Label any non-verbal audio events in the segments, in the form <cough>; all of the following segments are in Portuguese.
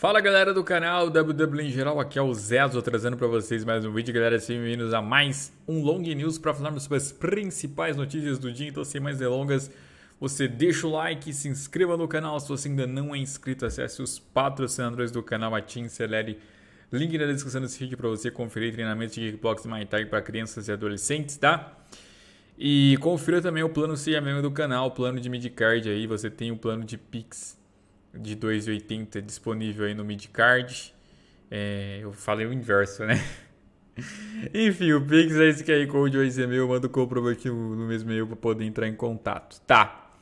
Fala galera do canal WW em geral, aqui é o Zezo trazendo para vocês mais um vídeo, galera, sejam bem-vindos a mais um Long News para falarmos sobre as principais notícias do dia, então sem mais delongas, você deixa o like, se inscreva no canal, se você ainda não é inscrito, acesse os patrocinadores do canal, a Team Celere, link na descrição desse vídeo para você conferir treinamentos de kickbox e Muay para crianças e adolescentes, tá? E confira também o plano seja membro do canal, o plano de midcard aí, você tem o plano de Pix de 2,80 disponível aí no midcard. É, eu falei o inverso, né? <laughs> Enfim, o Pix é esse QR Code ou esse e-mail, manda o comprovante no mesmo e-mail para poder entrar em contato. Tá.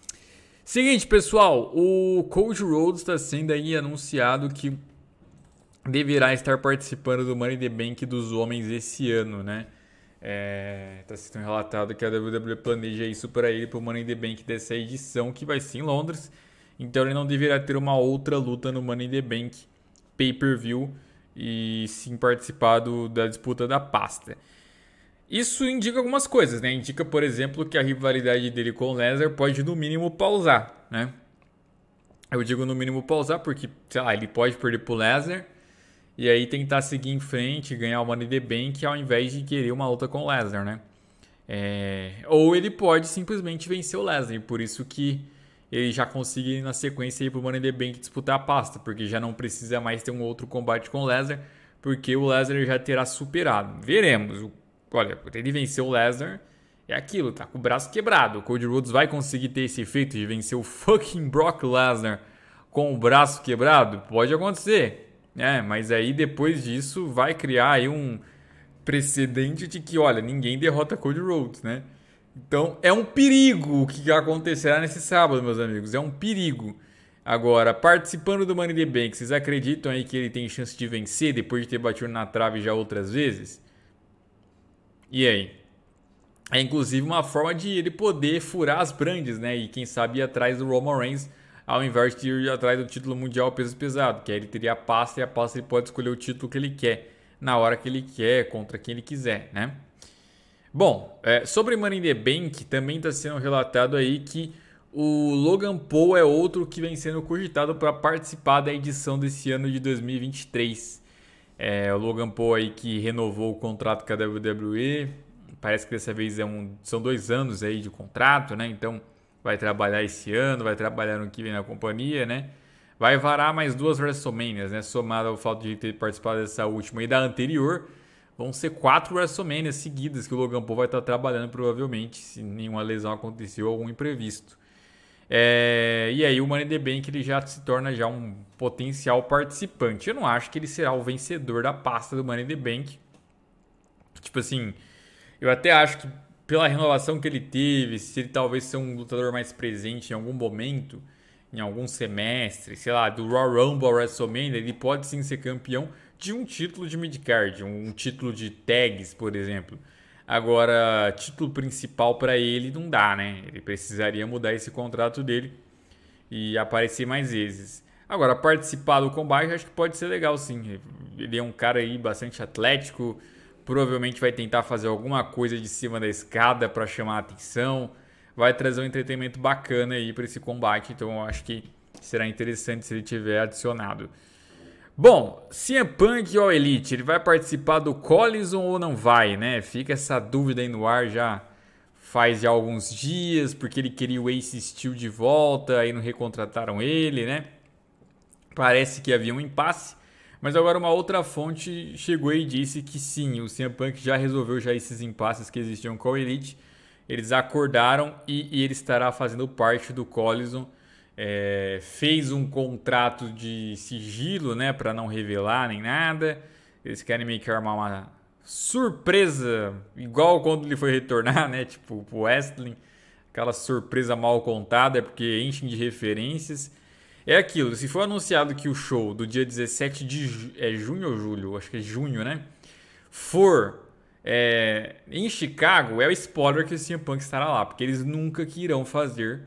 Seguinte, pessoal, o Coach Rhodes está sendo aí anunciado que deverá estar participando do Money the Bank dos homens esse ano, né? Está é, tá sendo relatado que a WWE planeja isso para ele para o Money the Bank dessa edição, que vai ser em Londres. Então ele não deveria ter uma outra luta no Money in the Bank pay-per-view e sim participar do, da disputa da pasta. Isso indica algumas coisas, né? Indica, por exemplo, que a rivalidade dele com o Lesnar pode no mínimo pausar, né? Eu digo no mínimo pausar porque, sei lá, ele pode perder pro Lesnar e aí tentar seguir em frente, ganhar o Money in the Bank ao invés de querer uma luta com o Lesnar, né? É... Ou ele pode simplesmente vencer o Lesnar, por isso que ele já consegue na sequência ir pro Money the Bank disputar a pasta, porque já não precisa mais ter um outro combate com o Lesnar, porque o Lesnar já terá superado. Veremos. Olha, quando ele vencer o Lesnar, é aquilo, tá com o braço quebrado. O Cody Rhodes vai conseguir ter esse efeito de vencer o fucking Brock Lesnar com o braço quebrado? Pode acontecer, né? Mas aí depois disso vai criar aí um precedente de que, olha, ninguém derrota Cody Rhodes, né? Então é um perigo o que acontecerá nesse sábado, meus amigos. É um perigo. Agora, participando do Money the Bank, vocês acreditam aí que ele tem chance de vencer depois de ter batido na trave já outras vezes? E aí? É inclusive uma forma de ele poder furar as brandes, né? E quem sabe ir atrás do Roman Reigns ao invés de ir atrás do título mundial peso pesado, que aí ele teria a pasta e a pasta ele pode escolher o título que ele quer, na hora que ele quer, contra quem ele quiser, né? Bom, é, sobre Money in the Bank, também está sendo relatado aí que o Logan Paul é outro que vem sendo cogitado para participar da edição desse ano de 2023. É, o Logan Paul aí que renovou o contrato com a WWE, parece que dessa vez é um, são dois anos aí de contrato, né? Então vai trabalhar esse ano, vai trabalhar no que vem na companhia, né? Vai varar mais duas WrestleManias, né? Somado ao fato de ter participado dessa última e da anterior. Vão ser quatro WrestleMania seguidas que o Logan Paul vai estar trabalhando, provavelmente, se nenhuma lesão aconteceu, ou algum imprevisto. É, e aí o Money the Bank ele já se torna já um potencial participante. Eu não acho que ele será o vencedor da pasta do Money the Bank. Tipo assim, eu até acho que pela renovação que ele teve, se ele talvez ser um lutador mais presente em algum momento, em algum semestre, sei lá, do Raw Rumble ao WrestleMania, ele pode sim ser campeão, de um título de midcard, um título de tags, por exemplo. Agora, título principal para ele não dá, né? Ele precisaria mudar esse contrato dele e aparecer mais vezes. Agora, participar do combate acho que pode ser legal sim. Ele é um cara aí bastante atlético, provavelmente vai tentar fazer alguma coisa de cima da escada para chamar a atenção, vai trazer um entretenimento bacana aí para esse combate, então eu acho que será interessante se ele tiver adicionado. Bom, CM é Punk ou Elite, ele vai participar do Collison ou não vai, né? Fica essa dúvida aí no ar já faz já alguns dias, porque ele queria o Ace Steel de volta, aí não recontrataram ele, né? Parece que havia um impasse, mas agora uma outra fonte chegou e disse que sim, o CM Punk já resolveu já esses impasses que existiam com a Elite, eles acordaram e, e ele estará fazendo parte do Collison é, fez um contrato de sigilo, né, para não revelar nem nada. Eles querem meio que armar uma surpresa, igual quando ele foi retornar, né, tipo pro Wrestling, aquela surpresa mal contada, é porque enchem de referências. É aquilo, se for anunciado que o show do dia 17 de ju é junho ou julho, acho que é junho, né, for é, em Chicago, é o spoiler que o CM Punk estará lá, porque eles nunca que irão fazer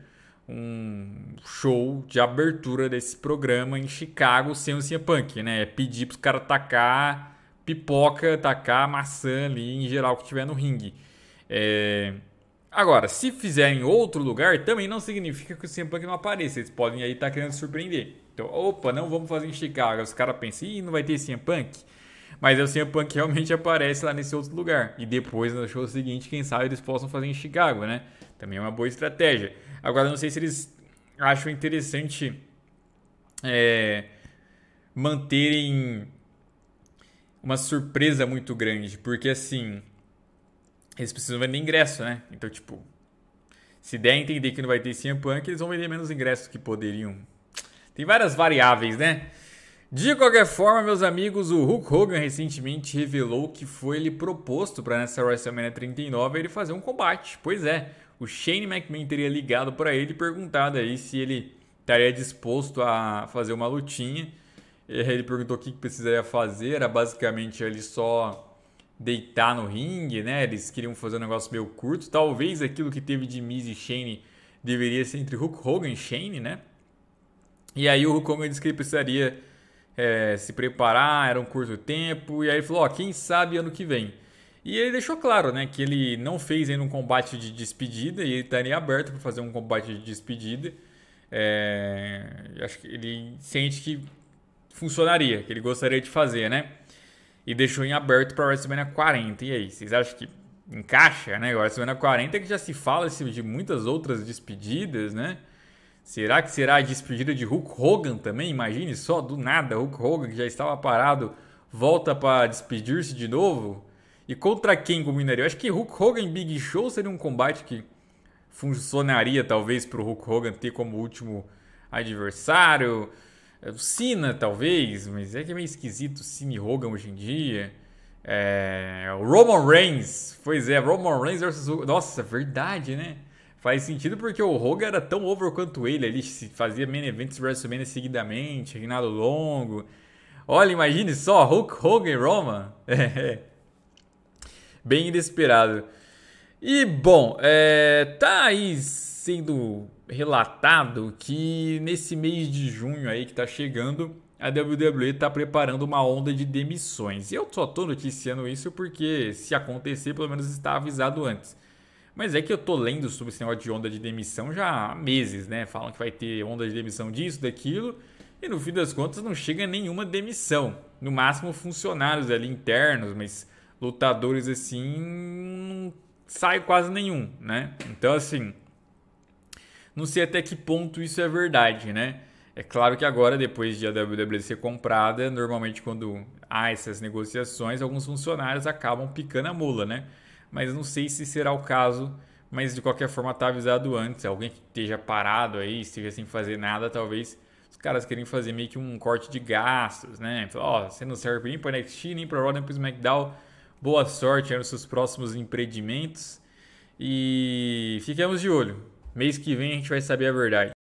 um show de abertura desse programa em Chicago sem o CM Punk, né? É pedir para os caras tacar pipoca, tacar maçã ali, em geral, que tiver no ringue. É... Agora, se fizer em outro lugar, também não significa que o CM Punk não apareça. Eles podem aí estar tá querendo surpreender. Então, opa, não vamos fazer em Chicago. Os caras pensam, ih, não vai ter CM Punk? Mas é o CM Punk realmente aparece lá nesse outro lugar. E depois, no show seguinte, quem sabe eles possam fazer em Chicago, né? Também é uma boa estratégia. Agora, não sei se eles acham interessante é, manterem uma surpresa muito grande, porque assim, eles precisam vender ingresso, né? Então, tipo, se der a entender que não vai ter CM Punk, eles vão vender menos ingressos que poderiam. Tem várias variáveis, né? De qualquer forma, meus amigos, o Hulk Hogan recentemente revelou que foi ele proposto para nessa WrestleMania 39 ele fazer um combate. Pois é, o Shane McMahon teria ligado para ele e perguntado aí se ele estaria disposto a fazer uma lutinha. Eh, ele perguntou o que precisaria fazer, era basicamente ele só deitar no ringue, né? Eles queriam fazer um negócio meio curto. Talvez aquilo que teve de Miz e Shane deveria ser entre Hulk Hogan e Shane, né? E aí o Hulk Hogan disse que ele precisaria é, se preparar, era um curto tempo, e aí ele falou, ó, quem sabe ano que vem. E ele deixou claro, né, que ele não fez ainda um combate de despedida e ele estaria tá aberto para fazer um combate de despedida. É, acho que ele sente que funcionaria, que ele gostaria de fazer, né? E deixou em aberto para WrestleMania 40. E aí, vocês acham que encaixa, né? WrestleMania 40 que já se fala assim, de muitas outras despedidas, né? Será que será a despedida de Hulk Hogan também? Imagine só, do nada, Hulk Hogan, que já estava parado, volta para despedir-se de novo? E contra quem combinaria? Eu acho que Hulk Hogan e Big Show seria um combate que funcionaria talvez para o Hulk Hogan ter como último adversário. É, Cena, talvez, mas é que é meio esquisito Cine Hogan hoje em dia. É... Roman Reigns, pois é, Roman Reigns versus. Nossa, verdade, né? Faz sentido porque o Hogan era tão over quanto ele. Ele fazia main events WrestleMania seguidamente, reinado longo. Olha, imagine só, Hulk Hogan e Roma. <laughs> Bem inesperado. E, bom, é, tá aí sendo relatado que nesse mês de junho aí que tá chegando, a WWE tá preparando uma onda de demissões. E Eu só tô noticiando isso porque se acontecer, pelo menos está avisado antes. Mas é que eu tô lendo sobre esse negócio de onda de demissão já há meses, né? Falam que vai ter onda de demissão disso, daquilo, e no fim das contas não chega nenhuma demissão. No máximo funcionários ali internos, mas lutadores assim não sai quase nenhum, né? Então assim, não sei até que ponto isso é verdade, né? É claro que agora, depois de a WWE ser comprada, normalmente quando há essas negociações, alguns funcionários acabam picando a mula, né? mas não sei se será o caso. Mas de qualquer forma tá avisado antes. Alguém que esteja parado aí, esteja sem fazer nada, talvez os caras querem fazer meio que um corte de gastos, né? oh, você não serve nem para NXT, nem para Raw, nem para SmackDown. Boa sorte aí nos seus próximos empreendimentos. E ficamos de olho. Mês que vem a gente vai saber a verdade.